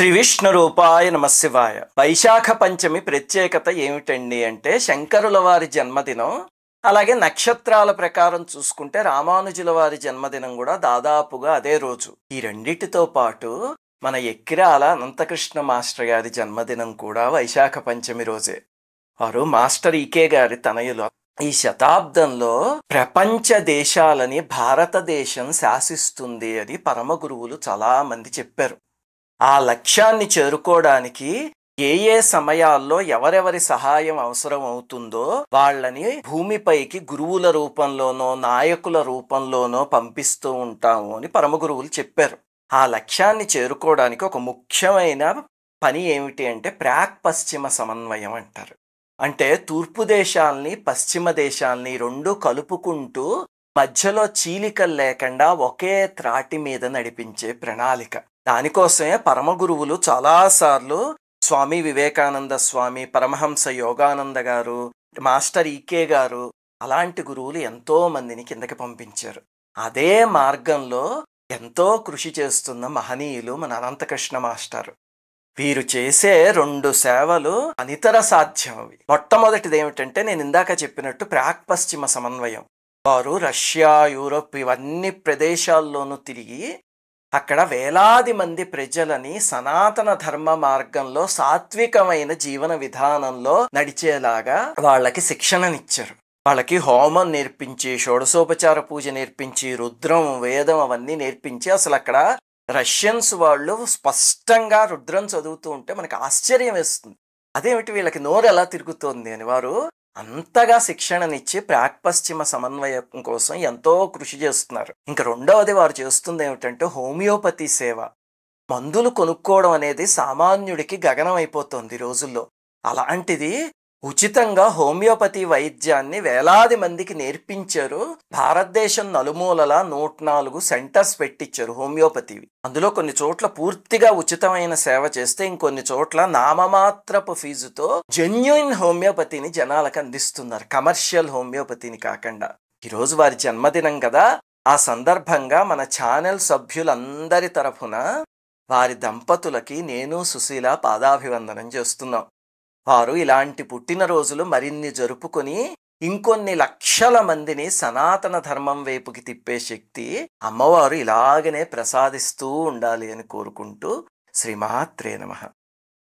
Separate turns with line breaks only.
శ్రీ విష్ణు రూపాయ నమశివాయ వైశాఖ పంచమి ప్రత్యేకత ఏమిటండి అంటే శంకరుల వారి జన్మదినం అలాగే నక్షత్రాల ప్రకారం చూసుకుంటే రామానుజుల వారి జన్మదినం కూడా దాదాపుగా అదే రోజు ఈ రెండిటితో పాటు మన ఎక్కిరాల అనంతకృష్ణ మాస్టర్ గారి జన్మదినం కూడా వైశాఖ పంచమి రోజే వారు మాస్టర్ ఈకే గారి తనయులు ఈ శతాబ్దంలో ప్రపంచ దేశాలని భారతదేశం శాసిస్తుంది అని పరమ గురువులు చాలా మంది చెప్పారు ఆ లక్ష్యాన్ని చేరుకోవడానికి ఏ ఏ సమయాల్లో ఎవరెవరి సహాయం అవసరం అవుతుందో వాళ్ళని భూమిపైకి గురువుల రూపంలోనో నాయకుల రూపంలోనో పంపిస్తూ ఉంటాము అని పరమ గురువులు చెప్పారు ఆ లక్ష్యాన్ని చేరుకోవడానికి ఒక ముఖ్యమైన పని ఏమిటి అంటే ప్రాక్ పశ్చిమ సమన్వయం అంటారు అంటే తూర్పు దేశాల్ని పశ్చిమ దేశాల్ని రెండు కలుపుకుంటూ మధ్యలో చీలికలు లేకుండా ఒకే త్రాటి మీద నడిపించే ప్రణాళిక దానికోసమే పరమగురువులు చాలాసార్లు స్వామి వివేకానంద స్వామి పరమహంస యోగానంద గారు మాస్టర్ ఈకే గారు అలాంటి గురువులు ఎంతో మందిని కిందకి పంపించారు అదే మార్గంలో ఎంతో కృషి చేస్తున్న మహనీయులు మన అనంతకృష్ణ మాస్టారు వీరు చేసే రెండు సేవలు అనితర సాధ్యం అవి మొట్టమొదటిది ఏమిటంటే నేను ఇందాక చెప్పినట్టు ప్రాక్ పశ్చిమ సమన్వయం వారు రష్యా యూరోప్ ఇవన్నీ ప్రదేశాల్లోనూ తిరిగి అక్కడ వేలాది మంది ప్రజలని సనాతన ధర్మ మార్గంలో సాత్వికమైన జీవన విధానంలో నడిచేలాగా వాళ్ళకి శిక్షణనిచ్చారు వాళ్ళకి హోమం నేర్పించి షోడశోపచార పూజ నేర్పించి రుద్రం వేదం అవన్నీ నేర్పించి అసలు అక్కడ రష్యన్స్ వాళ్ళు స్పష్టంగా రుద్రం చదువుతూ ఉంటే మనకి ఆశ్చర్యం వేస్తుంది అదేమిటి వీళ్ళకి నోరు ఎలా తిరుగుతోంది అని వారు అంతగా శిక్షణనిచ్చి ప్రాక్పశ్చిమ సమన్వయం కోసం ఎంతో కృషి చేస్తున్నారు ఇంకా రెండవది వారు చేస్తుంది ఏమిటంటే హోమియోపతి సేవ మందులు కొనుక్కోవడం అనేది సామాన్యుడికి గగనం అయిపోతుంది రోజుల్లో అలాంటిది ఉచితంగా హోమియోపతి వైద్యాన్ని వేలాది మందికి నేర్పించారు భారతదేశం నలుమూలల నూట నాలుగు సెంటర్స్ పెట్టించారు హోమియోపతివి అందులో కొన్ని చోట్ల పూర్తిగా ఉచితమైన సేవ చేస్తే ఇంకొన్ని చోట్ల నామమాత్రపు ఫీజుతో జెన్యున్ హోమియోపతిని జనాలకు అందిస్తున్నారు కమర్షియల్ హోమియోపతిని కాకుండా ఈరోజు వారి జన్మదినం కదా ఆ సందర్భంగా మన ఛానల్ సభ్యులందరి తరఫున వారి దంపతులకి నేను సుశీల పాదాభివందనం చేస్తున్నాం వారు ఇలాంటి పుట్టినరోజులు మరిన్ని జరుపుకొని ఇంకొన్ని లక్షల మందిని సనాతన ధర్మం వైపుకి తిప్పే శక్తి అమ్మవారు ఇలాగనే ప్రసాదిస్తూ ఉండాలి అని కోరుకుంటూ శ్రీమాత్రే నమ